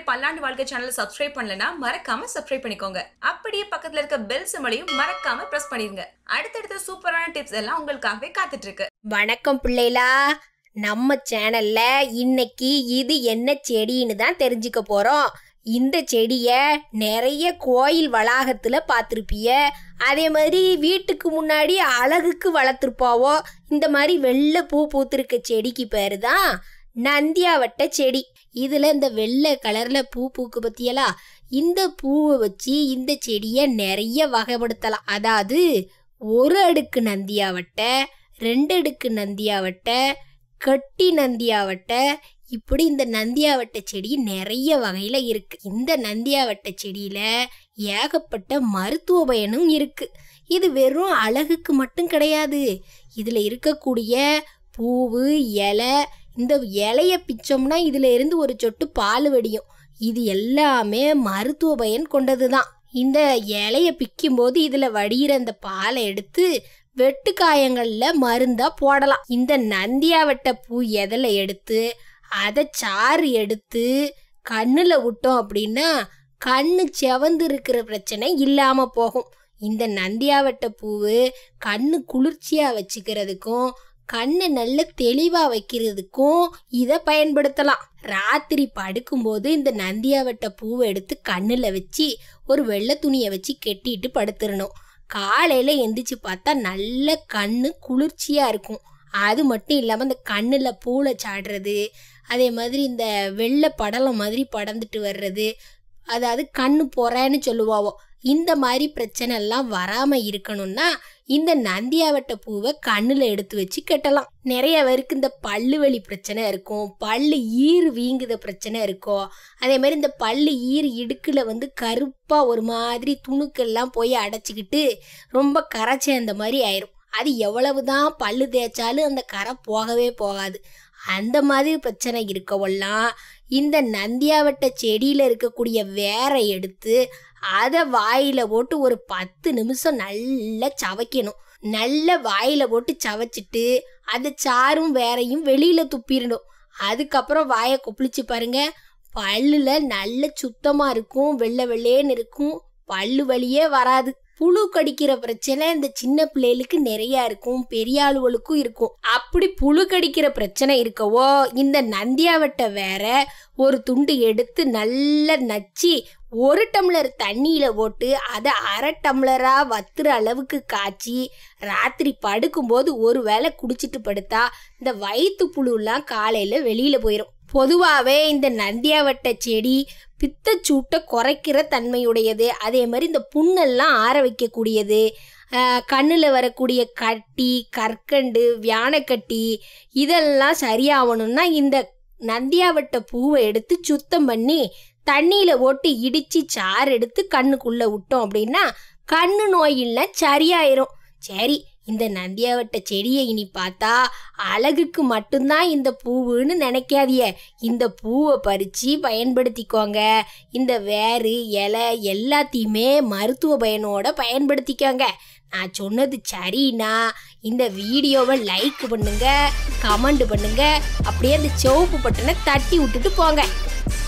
இதுவரை பல்லாண்டு வாழ்க்கை சேனல் சப்ஸ்கிரைப் பண்ணலனா மறக்காம சப்ஸ்கிரைப் பண்ணிக்கோங்க அப்படியே பக்கத்துல இருக்க பெல் சிம்பளையும் மறக்காம பிரஸ் பண்ணிருங்க அடுத்தடுத்த சூப்பரான டிப்ஸ் எல்லாம் உங்களுக்காகவே காத்துட்டு இருக்கு வணக்கம் பிள்ளைலா நம்ம சேனல்ல இன்னைக்கு இது என்ன செடின்னு தான் தெரிஞ்சுக்க போறோம் இந்த செடியை நிறைய கோயில் வளாகத்தில் பார்த்துருப்பிய அதே மாதிரி வீட்டுக்கு முன்னாடி அழகுக்கு வளர்த்துருப்பாவோ இந்த மாதிரி வெள்ளை பூ பூத்திருக்க செடிக்கு பேர் தான் நந்தியாவட்ட செடி இதில் இந்த வெள்ளை கலரில் பூ பூக்கு பத்தியலா இந்த பூவை வச்சு இந்த செடியை நிறைய வகைப்படுத்தலாம் அதாவது ஒரு அடுக்கு நந்தியாவட்ட ரெண்டு அடுக்கு நந்தியாவட்ட கட்டி நந்தியாவட்ட இப்படி இந்த நந்தியாவட்ட செடி நிறைய வகையில் இருக்குது இந்த நந்தியாவட்ட செடியில் ஏகப்பட்ட மருத்துவ பயனும் இருக்குது இது வெறும் அழகுக்கு மட்டும் கிடையாது இதில் இருக்கக்கூடிய பூவு இலை இந்த இலைய பிச்சோம்னா இதுல இருந்து ஒரு சொட்டு பால் வடியும் இது எல்லாமே மருத்துவ பயன் கொண்டதுதான் இந்த இலைய பிக்கும் போது இதுல வடிகிற அந்த பாலை எடுத்து வெட்டு காயங்கள்ல மருந்தா போடலாம் இந்த நந்தியா வெட்ட பூ எதில் எடுத்து அதை சாறு எடுத்து கண்ணில் விட்டோம் அப்படின்னா கண்ணு செவந்து இருக்கிற பிரச்சனை இல்லாமல் போகும் இந்த நந்தியாவட்ட பூவு கண்ணு குளிர்ச்சியாக வச்சுக்கிறதுக்கும் கண்ணை நல்ல தெளிவா வைக்கிறதுக்கும் இதை பயன்படுத்தலாம் ராத்திரி படுக்கும்போது இந்த நந்தியாவட்ட பூவை எடுத்து கண்ணில் வச்சு ஒரு வெள்ளை துணியை வச்சு கெட்டிட்டு படுத்துடணும் காலையில் எந்திரிச்சு பார்த்தா நல்ல கண் குளிர்ச்சியாக இருக்கும் அது மட்டும் இல்லாமல் இந்த கண்ணில் பூளை சாடுறது அதே மாதிரி இந்த வெள்ளை படலம் மாதிரி படந்துட்டு வர்றது அதாவது கண்ணு பொறேன்னு சொல்லுவாவோ இந்த மாதிரி பிரச்சனைலாம் வராமல் இருக்கணும்னா இந்த நந்தியாவட்ட பூவை கண்ணில் எடுத்து வச்சு கட்டலாம் நிறைய பேருக்கு இந்த பல்லு வலி பிரச்சனை இருக்கும் பல்லு ஈர் வீங்குத பிரச்சனை இருக்கும் அதே மாதிரி இந்த பல்லு ஈர் இடுக்கில் வந்து கருப்பாக ஒரு மாதிரி துணுக்கெல்லாம் போய் அடைச்சிக்கிட்டு ரொம்ப கரை மாதிரி ஆயிரும் அது எவ்வளவுதான் பல்லு தேய்ச்சாலும் அந்த கரை போகவே போகாது அந்த மாதிரி பிரச்சனை இருக்கவெல்லாம் இந்த நந்தியாவட்ட செடியில் இருக்கக்கூடிய வேரை எடுத்து அதை வாயில் போட்டு ஒரு பத்து நிமிஷம் நல்லா சவைக்கணும் நல்ல வாயில் போட்டு சவைச்சிட்டு அதை சாரும் வேறையும் வெளியில் துப்பிடணும் அதுக்கப்புறம் வாயை கொப்பளிச்சு பாருங்க பல்லில் நல்ல சுத்தமாக இருக்கும் வெள்ளை வெள்ளேன்னு இருக்கும் பல்லு வழியே வராது புழு கடிக்கிற பிரச்சனை இந்த சின்ன பிள்ளைகளுக்கு நிறைய இருக்கும் பெரிய ஆளுகளுக்கும் இருக்கும் அப்படி புழு கடிக்கிற பிரச்சனை இருக்கவோ இந்த நந்தியாவட்ட வேற ஒரு துண்டு எடுத்து நல்லா நச்சு ஒரு டம்ளர் தண்ணியில் போட்டு அதை அரை டம்ளராக வத்துற அளவுக்கு காய்ச்சி ராத்திரி படுக்கும்போது ஒரு வேளை குடிச்சிட்டு படுத்தா இந்த வயிற்று புழுலாம் காலையில் வெளியில் போயிடும் பொதுவாகவே இந்த நந்தியாவட்ட செடி பித்தச்சூட்டை குறைக்கிற தன்மையுடையது அதே மாதிரி இந்த புண்ணெல்லாம் ஆற வைக்கக்கூடியது கண்ணில் வரக்கூடிய கட்டி கற்கண்டு வியானக்கட்டி இதெல்லாம் சரியாகணும்னா இந்த நந்தியாவட்ட பூவை எடுத்து சுத்தம் பண்ணி தண்ணியில் ஓட்டு இடித்து சாறு எடுத்து கண்ணுக்குள்ளே விட்டோம் அப்படின்னா கண்ணு நோயெல்லாம் சரியாயிரும் சரி இந்த நந்தியாவட்ட செடியை இனி பார்த்தா அழகுக்கு மட்டும்தான் இந்த பூவுன்னு நினைக்காதிய இந்த பூவை பறித்து பயன்படுத்திக்கோங்க இந்த வேறு இலை எல்லாத்தையுமே மருத்துவ பயனோட பயன்படுத்திக்கோங்க நான் சொன்னது சரின்னா இந்த வீடியோவை லைக் பண்ணுங்க கமெண்ட் பண்ணுங்க அப்படியே அந்த சிவப்பு பட்டனை தட்டி விட்டுட்டு போங்க